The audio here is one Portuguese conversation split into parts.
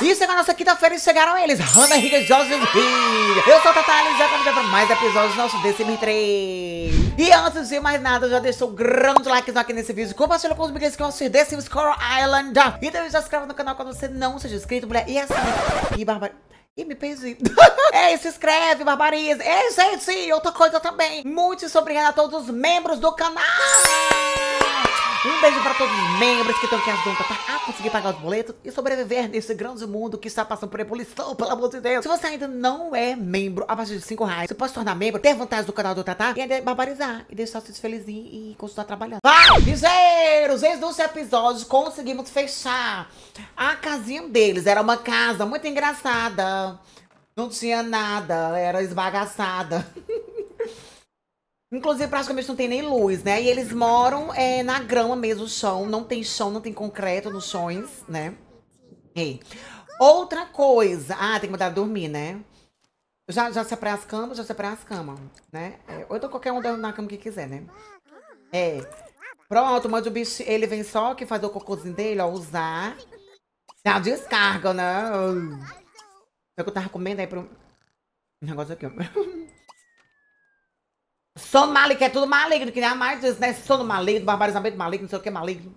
E é chegou a nossa quinta-feira e chegaram eles, Hannah Riga Joseph Riga. Eu sou o Tata e já convidei para mais episódios do nosso DCM3. E antes de mais nada, já deixou um grande like aqui nesse vídeo, compartilha com os amigos que vão assistir The Sims Coral Island. E também já se inscreve no canal quando você não seja inscrito, mulher. E assim, e barbaridade. E me perdi. Ei, é, se inscreve, barbariza. Ei, é, gente, outra coisa também. Muito obrigado a todos os membros do canal. Um beijo para todos os membros que estão aqui ajudando tá? a conseguir pagar os boletos e sobreviver nesse grande mundo que está passando por ebulição, pelo amor de Deus. Se você ainda não é membro a partir de 5 reais, você pode se tornar membro, ter vantagens do canal do Tatá e ainda barbarizar e deixar vocês felizinhos e continuar trabalhando. Ah, ligeiros! Desde os episódio conseguimos fechar a casinha deles. Era uma casa muito engraçada. Não tinha nada, era esbagaçada. Inclusive, praticamente não tem nem luz, né? E eles moram é, na grama mesmo, o chão. Não tem chão, não tem concreto nos chões, né? E outra coisa. Ah, tem que mandar dormir, né? Já, já separei as camas, já separei as camas, né? É, ou então qualquer um dando na cama que quiser, né? É. Pronto, mande o bicho. Ele vem só que faz o cocôzinho dele, ó, usar. Já descarga, né? Hum. que eu tava comendo aí pro. Um negócio aqui, ó. Sono maligno, que é tudo maligno, que nem a Marta né? Sono maligno, barbarizamento maligno, não sei o que, maligno.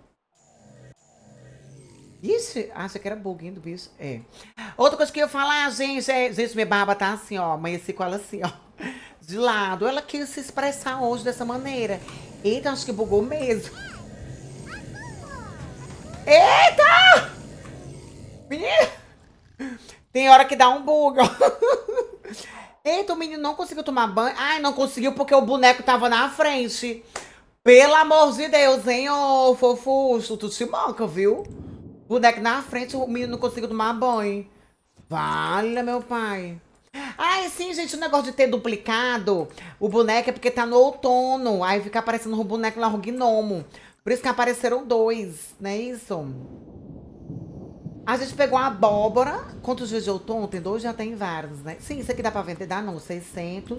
Ixi, Isso que era buguinho do bicho. É. Outra coisa que eu ia falar, gente, é. Gente, minha barba tá assim, ó. Amanheci com ela assim, ó. De lado. Ela quis se expressar hoje dessa maneira. Eita, acho que bugou mesmo. Eita! Menina! Tem hora que dá um bug, ó. Eita, o menino não conseguiu tomar banho. Ai, não conseguiu porque o boneco tava na frente. Pelo amor de Deus, hein, ô fofucho. Tu te manca, viu? Boneco na frente, o menino não conseguiu tomar banho. Vale, meu pai. Ai, sim, gente, o negócio de ter duplicado o boneco é porque tá no outono. Aí fica aparecendo o boneco lá, o gnomo. Por isso que apareceram dois, não é isso? A gente pegou a abóbora. Quantos dias de outono? Tem dois, já tem vários, né? Sim, isso aqui dá pra vender, dá não. 600.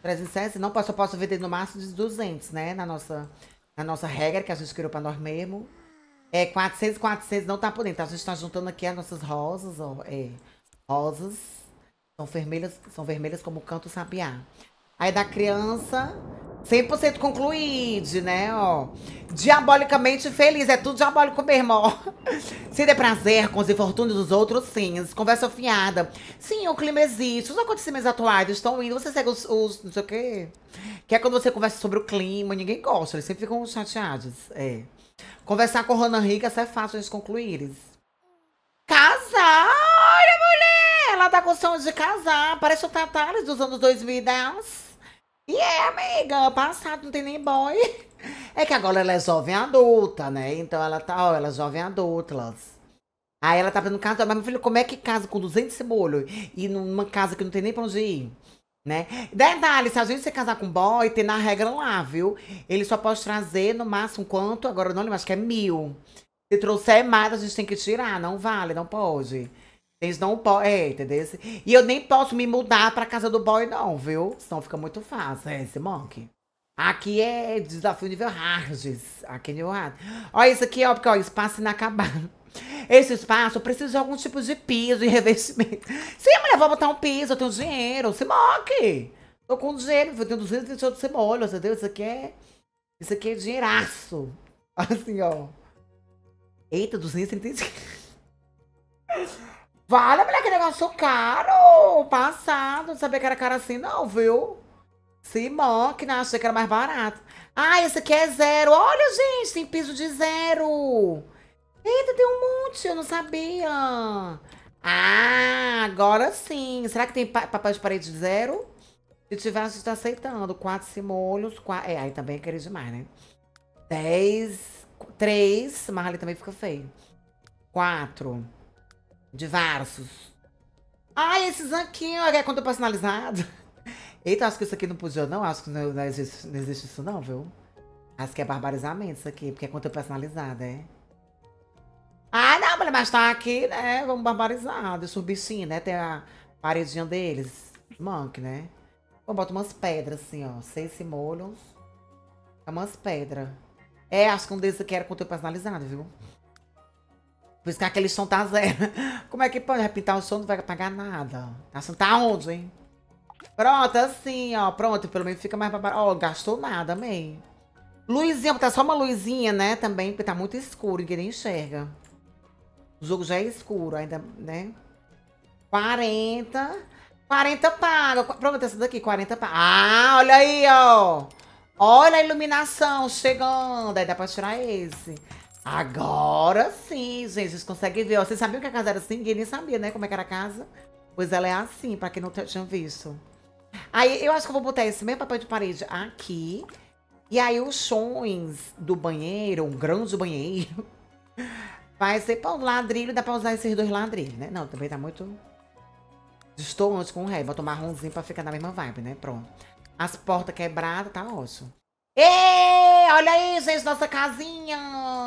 360, não posso, eu posso vender no máximo de 200, né? Na nossa, na nossa regra que a gente criou pra nós mesmo. É, 400, 400 não tá por dentro. A gente tá juntando aqui as nossas rosas, ó. É, rosas. São vermelhas, são vermelhas como o canto sabiá. Aí da criança, 100% concluído, né? Ó. Diabolicamente feliz, é tudo diabólico mesmo, ó. Se der prazer com os infortúnios dos outros, sim. Conversa afiada. Sim, o clima existe. Os acontecimentos atuais estão indo. Você segue os, os não sei o quê. Que é quando você conversa sobre o clima, ninguém gosta. Eles sempre ficam chateados. É. Conversar com o Ronan isso é fácil eles concluir. Casar! Olha, mulher! Ela tá com sonho de casar. Parece o Tatares dos anos 2010. E é, amiga, passado, não tem nem boy. É que agora ela é jovem adulta, né? Então ela tá, ó, ela é jovem adulta. Elas... Aí ela tá fazendo casa, mas meu filho, como é que casa com 200 molho e numa casa que não tem nem pra onde ir? Né? Detalhe, se a gente se casar com boy, tem na regra lá, viu? Ele só pode trazer no máximo quanto? Agora eu não lembro, acho que é mil. Se trouxer mais, a gente tem que tirar, não vale, não pode. Eles não podem. É, entendeu? E eu nem posso me mudar pra casa do boy, não, viu? Senão fica muito fácil, é esse monkey. Aqui é desafio nível hards. Aqui é nível hard. Olha isso aqui, ó, porque ó, espaço inacabado. Esse espaço precisa de algum tipo de piso e revestimento. Sim, mulher, vou botar um piso, eu tenho dinheiro. Se moque! Tô com dinheiro, eu tenho 228 cebolas, entendeu? Isso aqui é. Isso aqui é dinheiraço. Assim, ó. Eita, 235. Vale, mulher, que negócio caro! Passado, não sabia que era caro assim, não, viu? Se não achei que era mais barato. Ah, esse aqui é zero. Olha, gente, tem piso de zero. Eita, tem um monte, eu não sabia. Ah, agora sim. Será que tem pa papel de parede de zero? Se tiver, a gente tá aceitando. Quatro cimolhos, quatro... É, aí também é querer demais, né? Dez, três, mas ali também fica feio. Quatro de versos. Ai, ah, esses aqui, olha, é personalizado. Eita, acho que isso aqui não podia, não. Acho que não, não, existe, não existe isso, não, viu? Acho que é barbarizamento isso aqui, porque é conta personalizado, é? Né? Ah, não, mulher, mas tá aqui, né? Vamos barbarizar. Deixa o bichinho, né? Tem a paredinha deles. Monk, né? Vou botar umas pedras assim, ó. Seis molhos. É umas pedras. É, acho que um desses aqui era conteúdo personalizado, viu? Por isso que aquele som tá zero. Como é que pode repintar o som? Não vai pagar nada. A som tá onde, hein? Pronto, assim, ó. Pronto, pelo menos fica mais barato. Ó, gastou nada, amei. Luzinha, botar só uma luzinha, né? Também, porque tá muito escuro, ninguém enxerga. O jogo já é escuro ainda, né? 40. 40 paga. Pronto, essa daqui, 40 paga. Ah, olha aí, ó. Olha a iluminação chegando. Aí dá pra tirar esse. Agora sim, gente, vocês conseguem ver. Ó. Vocês sabiam que a casa era assim? Ninguém nem sabia, né? Como é que era a casa. Pois ela é assim, pra quem não tinha visto. Aí eu acho que eu vou botar esse mesmo papel de parede aqui. E aí os sons do banheiro, um grande banheiro, vai ser para um ladrilho. Dá pra usar esses dois ladrilhos, né? Não, também tá muito estou antes com o ré. Vou tomar ronzinho pra ficar na mesma vibe, né? Pronto. As portas quebradas, tá ótimo. Ei, olha aí, gente, nossa casinha.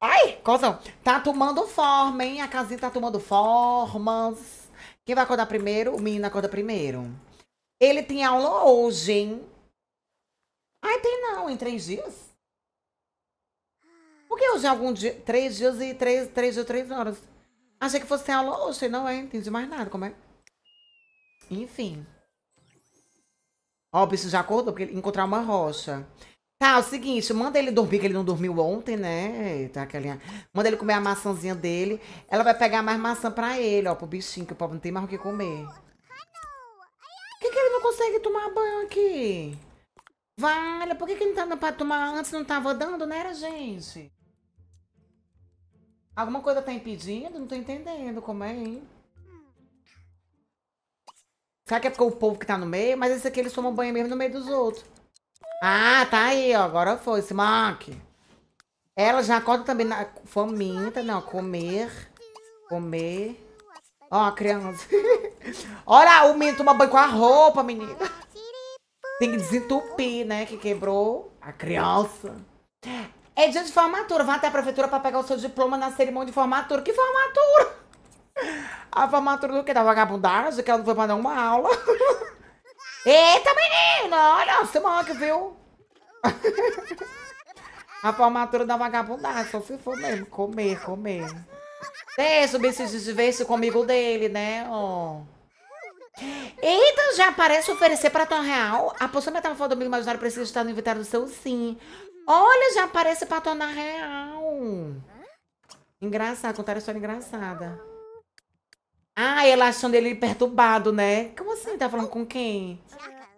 Ai, cozão. Tá tomando forma, hein? A casinha tá tomando formas. Quem vai acordar primeiro? O menino acorda primeiro. Ele tem aula hoje, hein? Ai, tem não, em três dias? Por que hoje é algum dia? Três dias e três, três dias, três horas. Achei que fosse ter aula hoje, não é? Entendi mais nada, como é? Enfim. Ó, o bicho já acordou, porque ele encontrar uma rocha. Tá, é o seguinte, manda ele dormir, que ele não dormiu ontem, né? Tá aquela... Manda ele comer a maçãzinha dele. Ela vai pegar mais maçã pra ele, ó, pro bichinho, que o pobre não tem mais o que comer. Por que, que ele não consegue tomar banho aqui? Vale, por que, que ele não tá dando pra tomar antes? Não tava dando, né, gente? Alguma coisa tá impedindo? Não tô entendendo como é, hein? Será que é porque o povo que tá no meio? Mas esse aqui eles tomam banho mesmo no meio dos outros. Ah, tá aí, ó. Agora foi, Smoke. Ela já acorda também na faminta, não, comer, comer. Ó, a criança. Olha, o menino toma banho com a roupa, menina. Tem que desentupir, né, que quebrou a criança. É dia de formatura, vá até a prefeitura para pegar o seu diploma na cerimônia de formatura. Que formatura? A formatura do que? Da vagabundagem, que ela não foi pra nenhuma aula. Eita, menina! Olha, se manca, viu? A formatura da vagabundagem, só se for mesmo. Comer, comer. Deixa o bicho se comigo dele, né? Oh. Eita, então, já parece oferecer para Tom Real. A poção metamorfose tá do mas imaginário precisa estar no inventário do seu sim. Olha, já aparece pra Tonar real. Engraçado, contar a história engraçada. Ah, ela achando ele perturbado, né? Como assim? Tá falando com quem?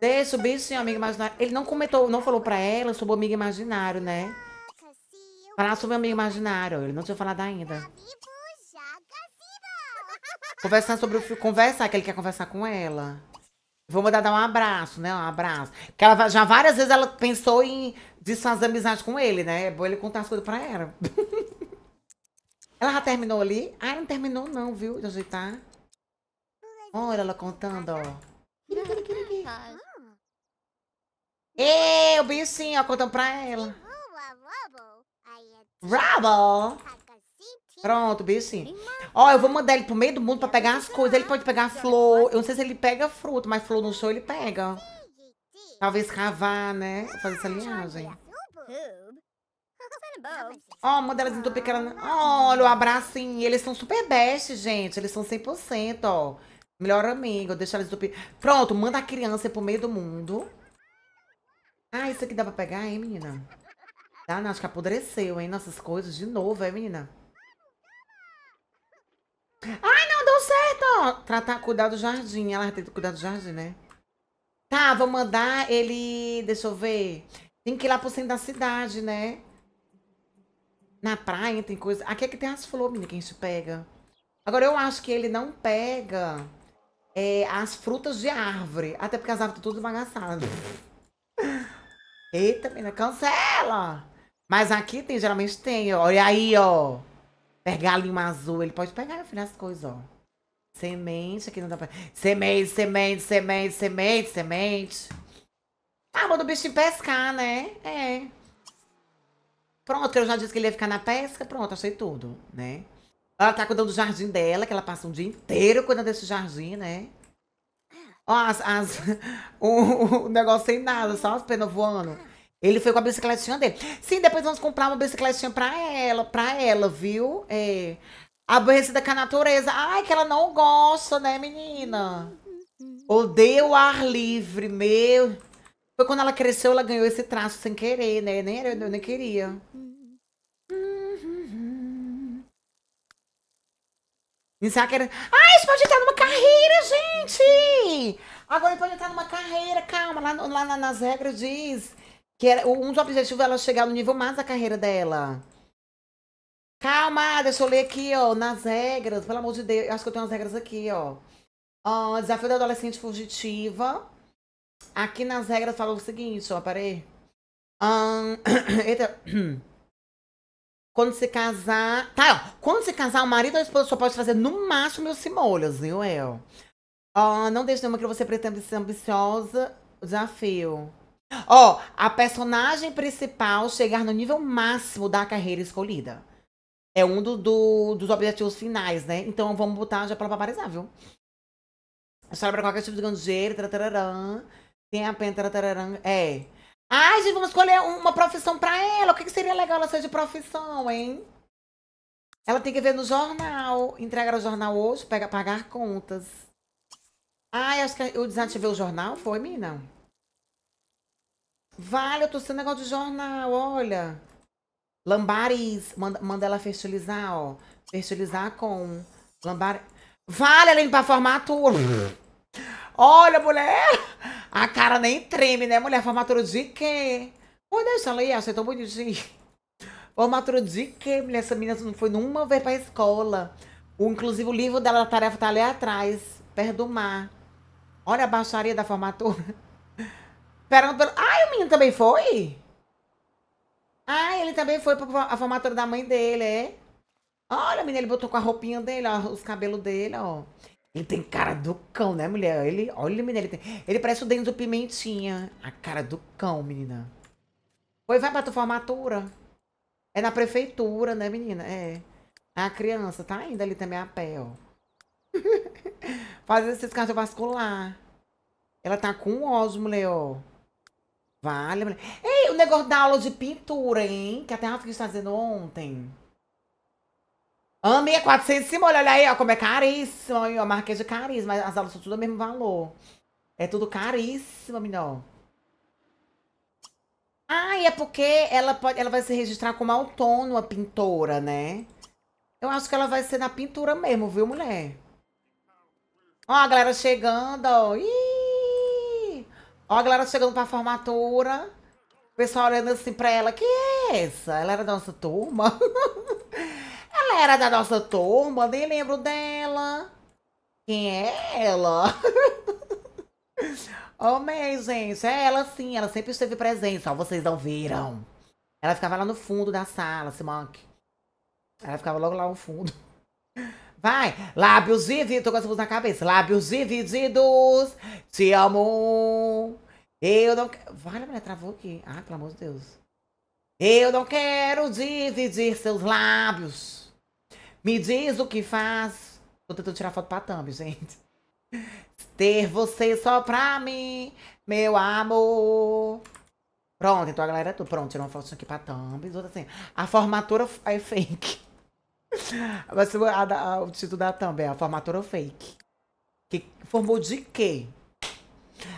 É, subiu sim, amigo imaginário. Ele não comentou, não falou pra ela sobre o amigo imaginário, né? Falar sobre o amigo imaginário. Ele não tinha falado ainda. Conversar sobre o Conversar, que ele quer conversar com ela. Vou mandar dar um abraço, né? Um abraço. Que ela já várias vezes ela pensou em desfazer amizade com ele, né? É bom ele contar as coisas pra ela. Ela já terminou ali? Ah, não terminou não, viu? De onde tá? Olha ela contando, ó. Ê, o sim, ó, contando pra ela. Rubble! Pronto, sim. Ó, eu vou mandar ele pro meio do mundo pra pegar as coisas. Ele pode pegar flor. Eu não sei se ele pega fruto mas flor no show ele pega. Talvez cavar, né? Fazer essa linhagem. Ó, oh, uma delas entupicando. Né? Oh, olha o abracinho. Eles são super best, gente. Eles são 100%, ó. Melhor amigo. Deixa elas entupir. Pronto, manda a criança pro meio do mundo. Ah, isso aqui dá pra pegar, hein, menina? Dá, não. Acho que apodreceu, hein? Nossas coisas de novo, hein, menina? Ai, não, deu certo, ó. Tratar, cuidar do jardim. Ela tem que cuidar do jardim, né? Tá, vou mandar ele... Deixa eu ver. Tem que ir lá pro centro da cidade, né? Na praia tem coisa. Aqui é que tem as flores, menina, que a gente pega. Agora, eu acho que ele não pega é, as frutas de árvore. Até porque as árvores estão todas bagaçadas. Eita, menina, cancela! Mas aqui tem, geralmente tem, ó. Olha aí, ó. Pergalinho azul. Ele pode pegar, filho, as coisas, ó. Semente, aqui não dá pra... Semente, semente, semente, semente, semente. Ah, tá, manda o bichinho pescar, né? É. Pronto, que eu já disse que ele ia ficar na pesca, pronto, achei tudo, né? Ela tá cuidando do jardim dela, que ela passa um dia inteiro cuidando desse jardim, né? Ó, as, as, o, o negócio sem nada, só as penas voando. Ele foi com a bicicletinha dele. Sim, depois vamos comprar uma bicicletinha pra ela, pra ela, viu? É. Aborrecida com a natureza. Ai, que ela não gosta, né, menina? Odeia o ar livre, meu. Foi quando ela cresceu, ela ganhou esse traço sem querer, né? Nem, eu nem queria. Iniciar querendo. Ah, isso pode entrar numa carreira, gente! Agora pode entrar numa carreira, calma. Lá, lá, nas regras diz que era, um dos objetivos é ela chegar no nível mais da carreira dela. Calma, deixa eu ler aqui, ó. Nas regras, pelo amor de Deus. Eu acho que eu tenho as regras aqui, ó. ó desafio da adolescente fugitiva. Aqui nas regras fala o seguinte, ó, parei. Um, eita. Quando se casar. Tá, ó. Quando se casar, o marido ou a esposa só pode fazer no máximo mil molhos, viu, El? Ó, não deixe nenhuma que você pretende ser ambiciosa. Desafio. Ó, a personagem principal chegar no nível máximo da carreira escolhida. É um do, do, dos objetivos finais, né? Então vamos botar já pra paparizar, viu? A história pra qualquer tipo de ganjeiro, tararã. Tem a pena, tararã. É. Ai, gente, vamos escolher uma profissão pra ela. O que, que seria legal ela ser de profissão, hein? Ela tem que ver no jornal. Entregar o jornal hoje, pega, pagar contas. Ai, acho que eu desativei o jornal, foi, mina? Vale, eu tô sem negócio de jornal, olha. Lambaris, manda, manda ela fertilizar, ó. Fertilizar com lambar... Vale, ela limpar formato. Olha, mulher, a cara nem treme, né, mulher? Formatura de quê? Pô, deixa ela aí, achei é tão bonitinho. Formatura de quê, mulher? Essa menina não foi nenhuma vez pra escola. O, inclusive, o livro dela, a tarefa tá ali atrás, perto do mar. Olha a baixaria da formatura. Pera pelo... Ai, o menino também foi? Ah, ele também foi pra a formatura da mãe dele, é? Olha, menina, ele botou com a roupinha dele, ó, os cabelos dele, ó. Ele tem cara do cão, né, mulher? Ele, olha, menina, ele tem. Ele parece o do Pimentinha. A cara do cão, menina. Oi, vai pra tua formatura. É na prefeitura, né, menina? É. A criança tá ainda ali também a pé, ó. Fazendo esses cardiovascular. Ela tá com osmo, mulher, ó. Vale, mulher. Ei, o negócio da aula de pintura, hein? Que até a Rafa fazendo ontem a 400 olha aí, ó, como é caríssimo. Aí, ó, marquei é de mas As aulas são tudo o mesmo valor. É tudo caríssimo, menino. Ah, e é porque ela, pode, ela vai se registrar como autônoma pintora, né? Eu acho que ela vai ser na pintura mesmo, viu, mulher? Ó, a galera chegando, ó. Ih! Ó, a galera chegando pra formatura. O pessoal olhando assim pra ela. Que é essa? Ela era da nossa turma? Galera era da nossa turma, nem lembro dela. Quem é ela? Amei, oh, gente. É ela sim, ela sempre esteve presente, só vocês não viram. Ela ficava lá no fundo da sala, Simonk. Ela ficava logo lá no fundo. Vai! Lábios vividos, tô com essa música na cabeça. Lábios divididos, te amo. Eu não quero. Vai, a mulher, travou aqui. Ah, pelo amor de Deus. Eu não quero dividir seus lábios. Me diz o que faz. Tô tentando tirar foto pra thumb, gente. Ter você só pra mim, meu amor. Pronto, então a galera é tudo. Pronto, tirou uma foto aqui pra thumb. assim. A formatura é fake. Mas o título da thumb é a formatura fake. Que formou de quê?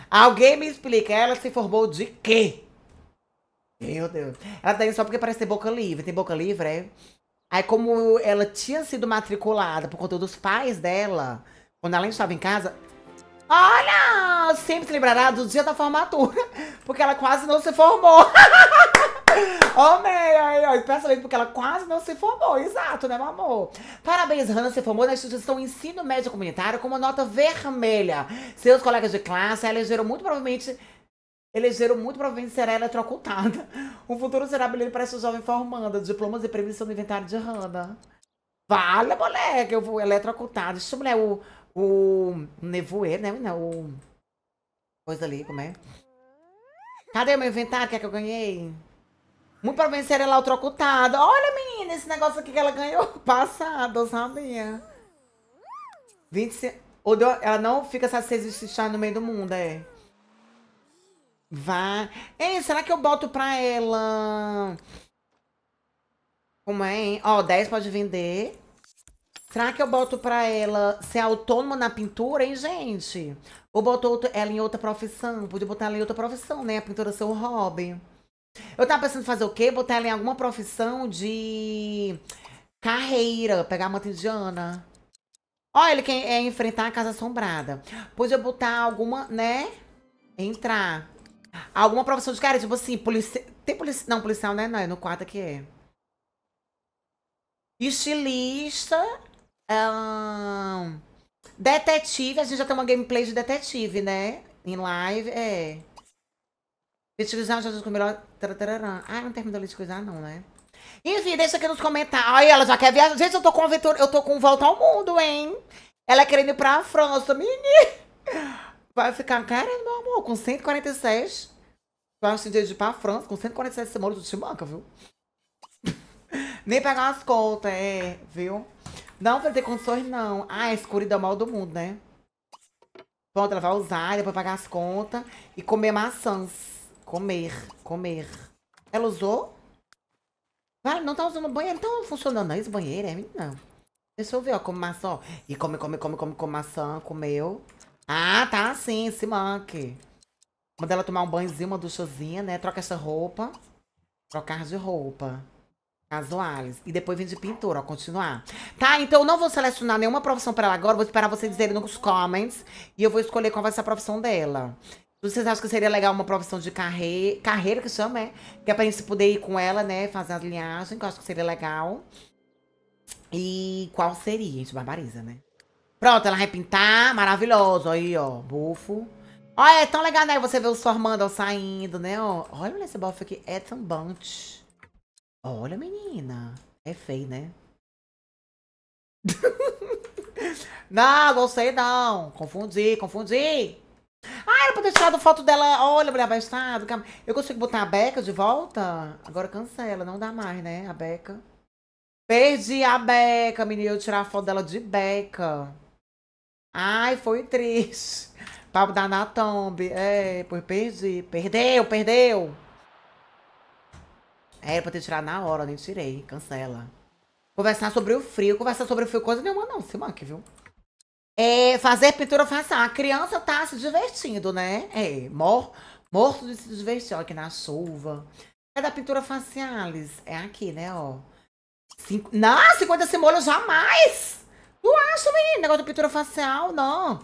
Alguém me explica, ela se formou de quê? Meu Deus. Ela aí tá só porque parece ter boca livre. Tem boca livre, é? Aí, como ela tinha sido matriculada por conta dos pais dela, quando ela estava em casa. Olha! Sempre se lembrará do dia da formatura, porque ela quase não se formou. Amei, aí, ó, especialmente porque ela quase não se formou, exato, né, meu amor? Parabéns, Hannah se formou na instituição Ensino Médio Comunitário com uma nota vermelha. Seus colegas de classe a elegeram muito provavelmente elegeram muito provavelmente será eletrocutada. O futuro será brilhante para essa jovem formanda. Diplomas e previsão do inventário de randa. Vale, moleque, eu vou Deixa Isso, ver o, o nevoeiro, né? o... Coisa ali, como é? Cadê meu inventário? que é que eu ganhei? Muito provavelmente será eletrocutada. Olha, menina, esse negócio aqui que ela ganhou passado, sabia? 25... Ela não fica satisfeita de estar no meio do mundo, é. Vá. Ei, será que eu boto pra ela? Como é, hein? Ó, 10 pode vender. Será que eu boto pra ela ser autônoma na pintura, hein, gente? Ou botou ela em outra profissão? Podia botar ela em outra profissão, né? A pintura ser o hobby. Eu tava pensando em fazer o quê? Botar ela em alguma profissão de carreira. Pegar uma indiana. Ó, ele quer é, enfrentar a casa assombrada. Podia botar alguma, né? Entrar. Alguma profissão de cara, tipo assim, policial. Tem policial. Não, policial, né? Não, é no quarto que é. Estilista. Um... Detetive, a gente já tem uma gameplay de detetive, né? Em live, é. Utilizar Jesus com melhor. Ah, não terminou de utilizar, ah, não, né? Enfim, deixa aqui nos comentários. Aí ela já quer viajar. Gente, eu tô com a Vitor... eu tô com volta ao mundo, hein? Ela querendo ir pra França. Menina! Vai ficar, cara, meu amor, com 146. Tu acha de ir pra França, com 147 esse moro, tu te manca, viu? Nem pagar as contas, é, viu? Não vai ter condições, não. Ah, a escuridão é mal do mundo, né? Pronto, ela vai usar, depois pagar as contas e comer maçãs. Comer, comer. Ela usou? Vai, não tá usando banheiro. Então não tá funcionando não esse banheiro, é menina. Deixa eu ver, ó, como maçã, ó. E come, come, come, come, come maçã, comeu. Ah, tá sim, se manque. Manda ela tomar um banhozinho, uma duchozinha, né? Troca essa roupa. Trocar de roupa. Casuales. E depois vem de pintura, ó. Continuar. Tá, então eu não vou selecionar nenhuma profissão pra ela agora. Vou esperar vocês dizerem nos comments. E eu vou escolher qual vai ser a profissão dela. Então, vocês acham que seria legal uma profissão de carreira, carreira que chama, é? Que é pra gente poder ir com ela, né? Fazer a linhagem, que eu acho que seria legal. E qual seria? A gente barbariza, né? Pronto, ela vai pintar. Maravilhoso. Aí, ó. Bufo. Olha, é tão legal, né? Você ver o formando saindo, né? Ó, olha esse bofe aqui. Ethan é Bunch. Olha, menina. É feio, né? não, gostei não. Confundi, confundi. Ah, era pra ter tirado foto dela. Olha, mulher abastada. Eu consigo botar a Beca de volta? Agora cancela, não dá mais, né? A Beca. Perdi a Beca, menina. Eu tirar a foto dela de Beca. Ai, foi triste. pablo da Natombe. É, pois perdi. Perdeu, perdeu. É, era pra ter tirado na hora, nem tirei. Cancela. Conversar sobre o frio. Conversar sobre o frio, coisa nenhuma, não, se manque, viu? É, fazer pintura facial. A criança tá se divertindo, né? É, mor morto de se divertir. Ó, aqui na chuva. É da pintura facialis. É aqui, né, ó. Cinco... Não, 50 simoleons jamais! Tu acha, menino? Negócio de pintura facial? Não.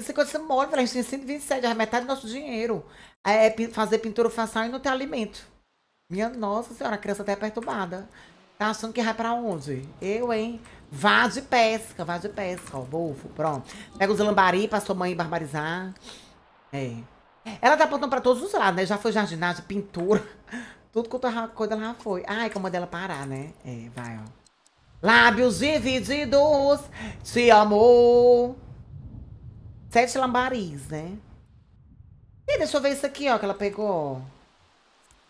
Isso é coisa mole, a gente tem 127, a é metade do nosso dinheiro. É, é fazer pintura facial e não ter alimento. Minha nossa senhora, a criança até tá é perturbada. Tá achando que vai pra onde? Eu, hein? Vá de pesca, vá de pesca, ó, Bolfo, pronto. Pega os lambari pra sua mãe barbarizar. É. Ela tá apontando pra todos os lados, né? Já foi jardinagem, pintura. Tudo quanto a coisa ela já foi. Ai, como é dela parar, né? É, vai, ó. Lábios divididos, te amo. Sete lambaris, né? E deixa eu ver isso aqui, ó, que ela pegou.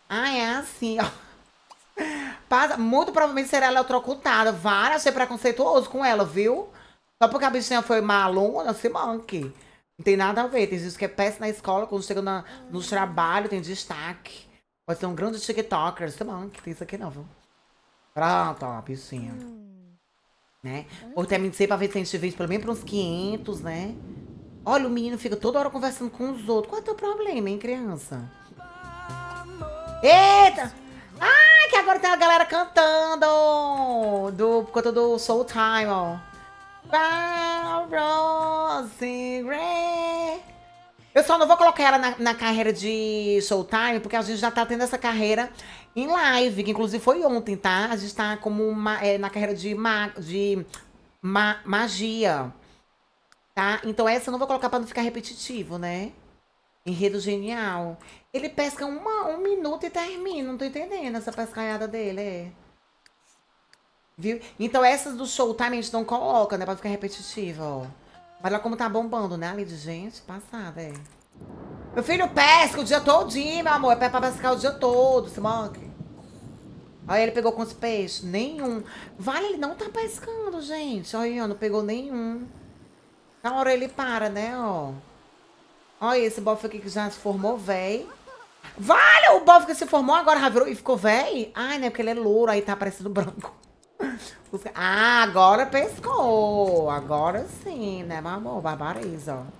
Ah, é assim, ó. muito provavelmente será ela trocutada. Vara, achei é preconceituoso com ela, viu? Só porque a bichinha foi má se manque. Não tem nada a ver. Tem gente que é péssima na escola, quando chega na, no trabalho, tem destaque. Pode ser um grande TikToker, se manque. Tem isso aqui não, viu? Pronto, ó, piscina. Hum. Né? Ou também sei pra ver se a gente vende pelo menos pra uns 500, né? Olha, o menino fica toda hora conversando com os outros. Qual é o teu problema, hein, criança? Eita! Ai, que agora tem a galera cantando! Do, por conta do Soul Time, ó. Eu só não vou colocar ela na, na carreira de Showtime, porque a gente já tá tendo essa carreira em live, que inclusive foi ontem, tá? A gente tá como uma, é, na carreira de, ma de ma magia, tá? Então essa eu não vou colocar pra não ficar repetitivo, né? Enredo genial. Ele pesca uma, um minuto e termina, não tô entendendo essa pescaiada dele, é. Viu? Então essas do Showtime tá, a gente não coloca, né? Pra ficar repetitivo. ó. Olha como tá bombando, né, Ali de gente? Passada, é. Meu filho pesca o dia todinho, meu amor. É pra pescar o dia todo, esse monkey. Aí ele pegou quantos peixes? Nenhum. Vale, ele não tá pescando, gente. Olha, ó, não pegou nenhum. Na hora ele para, né, ó. Olha esse bofe aqui que já se formou, véi. Vale, o bofe que se formou agora já virou e ficou véi? Ai, né, porque ele é louro, aí tá parecendo branco. ah, agora pescou. Agora sim, né, meu amor? Barbariza, ó.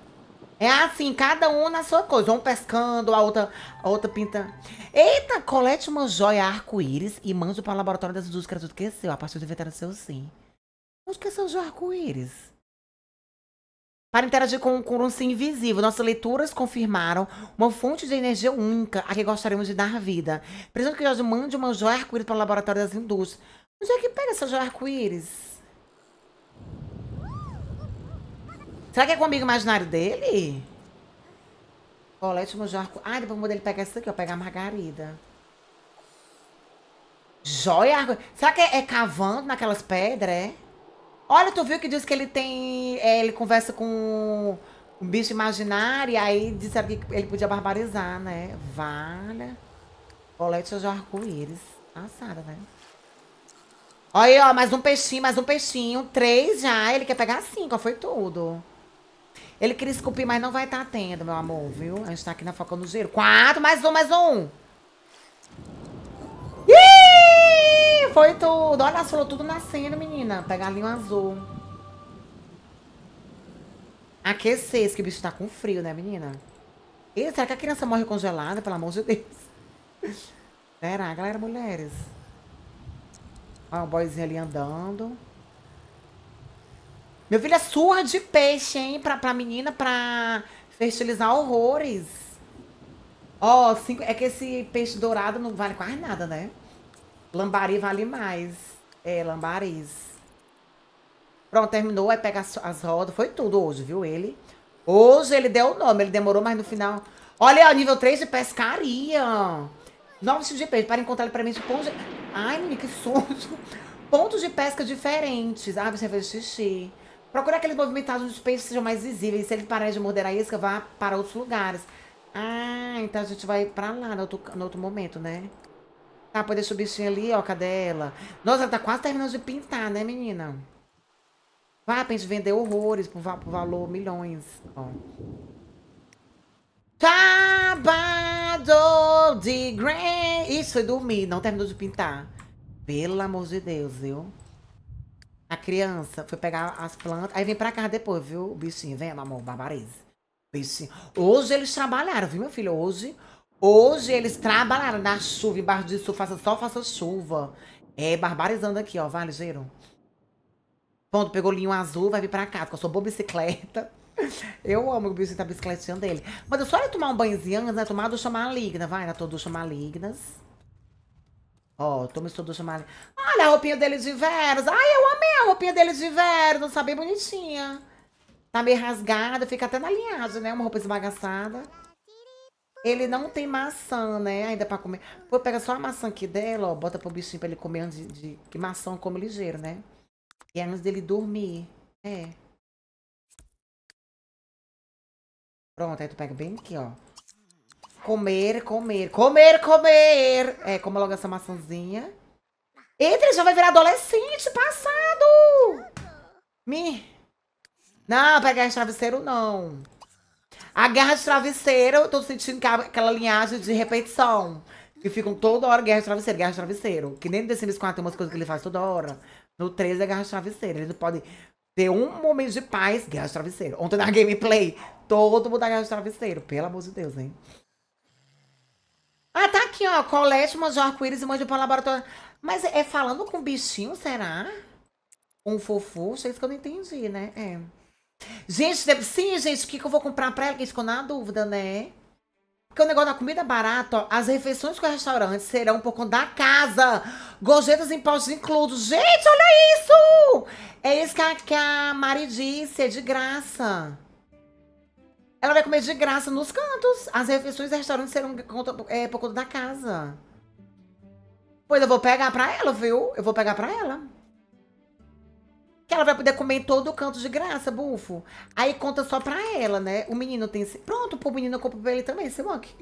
É assim, cada um na sua coisa. Um pescando, a outra, a outra pinta. Eita, colete uma joia arco-íris e mande para o laboratório das indústrias gratuito que é seu, a partir do inventário seu, sim. Onde que é seu arco-íris? Para interagir com um curso invisível, nossas leituras confirmaram uma fonte de energia única a que gostaríamos de dar vida. Precisamos que Jorge mande uma joia arco-íris para o laboratório das indústrias. Onde é que pega essa joia arco-íris? Será que é com o amigo imaginário dele? Colete Mujarco. Ai, depois vou ele pegar isso aqui, ó. Pegar a margarida. Joia. Será que é, é cavando naquelas pedras, é? Olha, tu viu que diz que ele tem... É, ele conversa com um bicho imaginário. E aí disseram que ele podia barbarizar, né? Vale. Colete de arco-íris. Assada, né? Olha aí, ó. Mais um peixinho, mais um peixinho. Três já. Ele quer pegar cinco, ó. Foi tudo. Ele queria esculpir, mas não vai estar tá tendo, meu amor, viu? A gente tá aqui na Foca do Giro. Quatro, mais um, mais um. Ih, foi tudo. Olha, falou tudo nascendo, menina. Pegar tá ali um azul. Aquecer, esse que bicho tá com frio, né, menina? E será que a criança morre congelada, pelo amor de Deus? Será, galera, mulheres? Olha o boyzinho ali andando. Meu filho é surra de peixe, hein? Pra, pra menina, pra fertilizar horrores. Ó, oh, cinco... é que esse peixe dourado não vale quase nada, né? Lambari vale mais. É, lambaris. Pronto, terminou. É pegar as, as rodas. Foi tudo hoje, viu? Ele. Hoje ele deu o nome. Ele demorou, mas no final... Olha, ó, nível 3 de pescaria. Novos tipos de peixe. Para encontrar ele para mim de ponto de... Ai, menina, que sujo. Pontos de pesca diferentes. Ah, você fez xixi. Procurar aqueles movimentados dos peixes sejam mais visíveis. Se ele parar de morder a isca, vá para outros lugares. Ah, então a gente vai pra lá no outro, no outro momento, né? Tá, pode deixar o bichinho ali, ó, cadê ela? Nossa, ela tá quase terminando de pintar, né, menina? Vá pra gente vender horrores por, por valor milhões. Ó. Tabado de Grey. Isso, foi dormir, não terminou de pintar. Pelo amor de Deus, viu? A criança foi pegar as plantas. Aí vem pra casa depois, viu? O bichinho, vem, amor, babarize. Bichinho. Hoje eles trabalharam, viu, meu filho? Hoje. Hoje eles trabalharam na chuva, embaixo de chuva, faça faça chuva. É, barbarizando aqui, ó. Vai, ligeiro. Ponto, pegou o linho azul, vai vir pra cá, porque eu sou boa bicicleta. Eu amo o bichinho da tá bicicletinha dele. Mas eu só ia tomar um banhozinho antes, né? Tomar ducha maligna, vai, na né? tua ducha malignas. Ó, oh, Thomas todo chamado. Olha a roupinha deles de veras. Ai, eu amei a roupinha deles de veras. Não tá sabe, bonitinha. Tá meio rasgada, fica até na linhagem, né? Uma roupa esmagaçada. Ele não tem maçã, né? Ainda pra comer. Pô, pega só a maçã aqui dela, ó. Bota pro bichinho pra ele comer antes de. de... Que maçã come ligeiro, né? E é antes dele dormir. É. Pronto, aí tu pega bem aqui, ó. Comer, comer, comer, comer. É, como logo essa maçãzinha. entre já vai virar adolescente, passado. Me... Não, pegar de travesseiro, não. A guerra de travesseiro, eu tô sentindo aquela linhagem de repetição. Que ficam toda hora guerra de travesseiro, guerra de travesseiro. Que nem no The Sims 4 tem umas coisas que ele faz toda hora. No 3 é guerra de travesseiro. Ele não pode ter um momento de paz, guerra de travesseiro. Ontem na gameplay, todo mundo da tá guerra de travesseiro. Pelo amor de Deus, hein? Ah, tá aqui, ó. Colete, manjou arco-íris e manjou de o laboratório. Mas é falando com bichinho, será? Um fofu? Isso é isso que eu não entendi, né? É. Gente, deve... sim, gente, o que, que eu vou comprar pra ela? Que ficou na dúvida, né? Porque o negócio da comida barata, ó, as refeições com restaurantes serão por conta da casa. Gorjetas impostos incluídos, Gente, olha isso! É isso que a, que a Mari disse, é de graça. Ela vai comer de graça nos cantos. As refeições do restaurante serão conta, é, por conta da casa. Pois eu vou pegar pra ela, viu? Eu vou pegar pra ela. Que ela vai poder comer em todo canto de graça, bufo. Aí conta só pra ela, né? O menino tem... Pronto, pro menino eu compro pra ele também, esse monkey.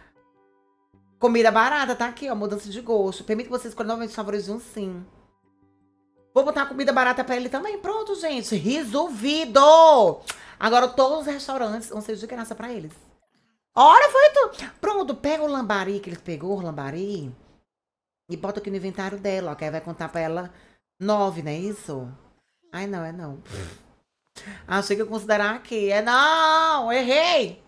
Comida barata, tá aqui, ó. Mudança de gosto. Permite que você escolha novamente os favores de um sim. Vou botar comida barata pra ele também. Pronto, gente. Resolvido! Agora todos os restaurantes vão ser de graça para eles. Ora, foi tudo. Pronto, pega o lambari que ele pegou, o lambari, e bota aqui no inventário dela, ó, que aí vai contar pra ela nove, não é isso? Ai, não, é não. Achei que eu considerar aqui. É não, errei.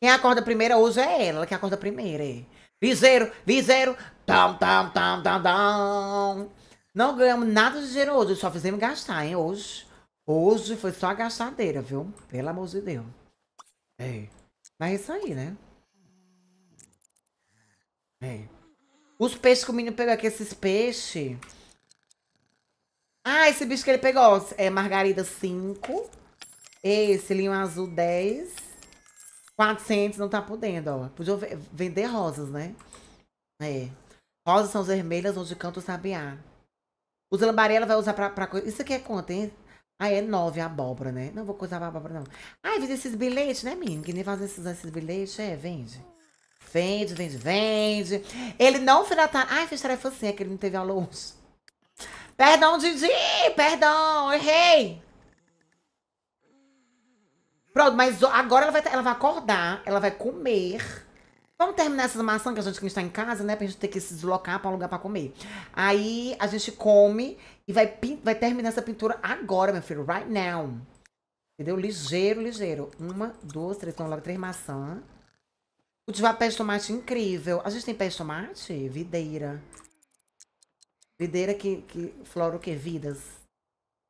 Quem acorda primeiro hoje é ela, que acorda primeiro, é. Viseiro, viseiro, tam, tam, tam, tam, tam. Não ganhamos nada de dinheiro hoje, só fizemos gastar, hein, hoje. Hoje foi só a gastadeira, viu? Pelo amor de Deus. É. Mas é isso aí, né? É. Os peixes que o menino pegou aqui, esses peixes. Ah, esse bicho que ele pegou é margarida 5. Esse linho azul 10. 400 não tá podendo, ó. Podia vender rosas, né? É. Rosas são vermelhas onde canta o sabiá. Os lambarela vai usar pra, pra coisa. Isso aqui é conta, hein? Aí é nove a abóbora, né? Não vou coisar a abóbora, não. Ai, vende esses bilhetes, né, menino? Que nem faz esses, esses bilhetes. É, vende. Vende, vende, vende. Ele não foi na tarde. Ai, fiz tarefa assim, é que ele não teve aula hoje. Perdão, Didi! Perdão, errei! Pronto, mas agora ela vai, tá, ela vai acordar, ela vai comer. Vamos terminar essas maçãs que a gente está em casa, né? Pra gente ter que se deslocar para um lugar para comer. Aí a gente come e vai, vai terminar essa pintura agora, meu filho. Right now. Entendeu? Ligeiro, ligeiro. Uma, duas, três. Então, logo três maçãs. O Divá pé de tomate incrível. A gente tem pé de tomate? Videira. Videira que, que flora o quê? Vidas.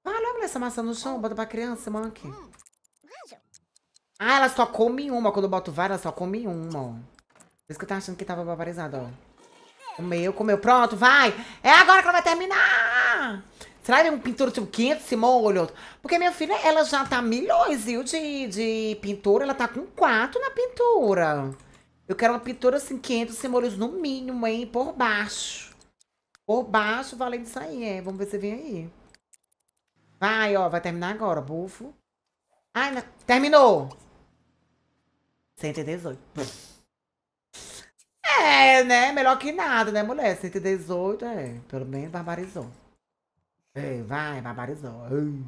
Ah, lembra essa maçã no chão? Bota pra criança, monkey. Hum, ah, ela só come uma. Quando eu boto várias, ela só come uma, ó isso que eu tava achando que tava barbarizado, ó. Comeu, comeu. Pronto, vai! É agora que ela vai terminar! Será que é um pintura tipo 500 esse molho? Porque minha filha, ela já tá milhões, viu, de, de pintura. Ela tá com 4 na pintura. Eu quero uma pintura assim, 500 simolhos no mínimo, hein? Por baixo. Por baixo, valendo isso aí, é. Vamos ver se vem aí. Vai, ó. Vai terminar agora, bufo. Ai, não... terminou! 118. É, né? Melhor que nada, né, mulher? 118, é. Pelo menos barbarizou. É, vai, barbarizou. Hum.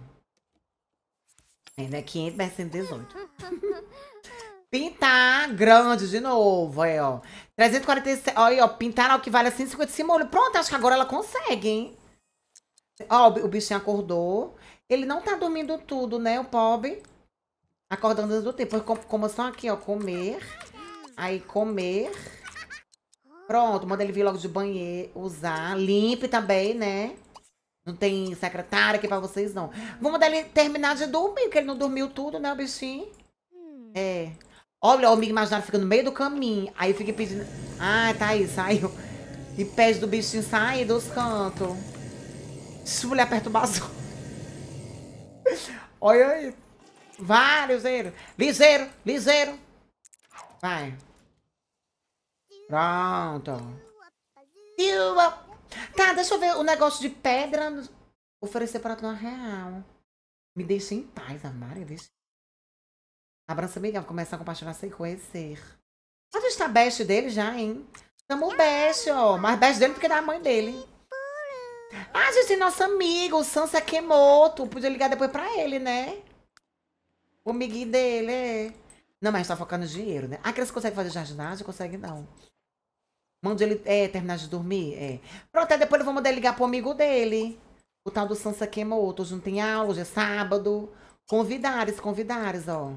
Ainda é 500 versus 118. pintar grande de novo, aí, ó. 347, olha aí, ó. Pintar o que vale a 150 simulho. Pronto, acho que agora ela consegue, hein? Ó, o bichinho acordou. Ele não tá dormindo tudo, né, o pobre? Acordando do tempo. Como, como aqui, ó, comer. Aí, comer. Pronto, manda ele vir logo de banheiro, usar. Limpe também, né? Não tem secretária aqui pra vocês, não. Vou mandar ele terminar de dormir, porque ele não dormiu tudo, né, o bichinho? Hum. É. Olha, o amigo imaginário fica no meio do caminho. Aí fica pedindo... Ah, tá aí, saiu. E pede do bichinho sair dos cantos. Isso, mulher perturbação. Olha aí. Vai, ligeiro. Ligeiro, ligeiro. Vai. Pronto. Silva. Tá, deixa eu ver o negócio de pedra. Oferecer para tu real. Me deixa em paz, Amária. Deixa. amiga, vou começar a compartilhar sem conhecer. Tá a gente tá best dele já, hein? Estamos best, ó. Mais best dele porque que da mãe dele. Ah, gente, tem nosso amigo, o Sansa Kemoto. Podia ligar depois pra ele, né? O amiguinho dele, é. Não, mas tá focando no dinheiro, né? Ah, que eles fazer jardinagem? Consegue não. Manda ele é, terminar de dormir. É. Pronto, aí depois ele vai mandar ele ligar pro amigo dele. O tal do Sansa queimou, Hoje não tem aula, hoje é sábado. Convidares, convidares, ó.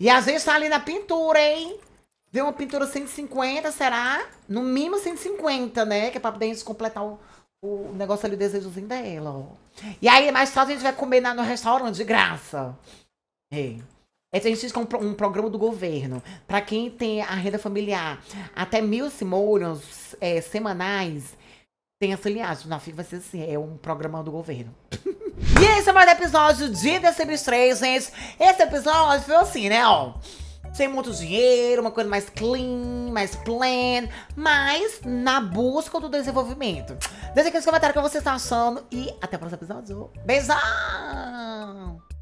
E a gente tá ali na pintura, hein? Vê uma pintura 150, será? No mínimo 150, né? Que é pra poder completar o, o negócio ali, o desejozinho dela, ó. E aí, mais tarde a gente vai comer na, no restaurante de graça. É. Então, a gente compra é um programa do governo. Para quem tem a renda familiar, até mil simonas é, semanais, tem auxiliares. Na FIC vai ser assim, é um programa do governo. e esse é mais um episódio de The 3, gente. Esse episódio foi assim, né, ó sem muito dinheiro, uma coisa mais clean, mais plan, mas na busca do desenvolvimento. Deixa aqui nos comentários o que vocês estão achando e até o próximo episódio. Beijão!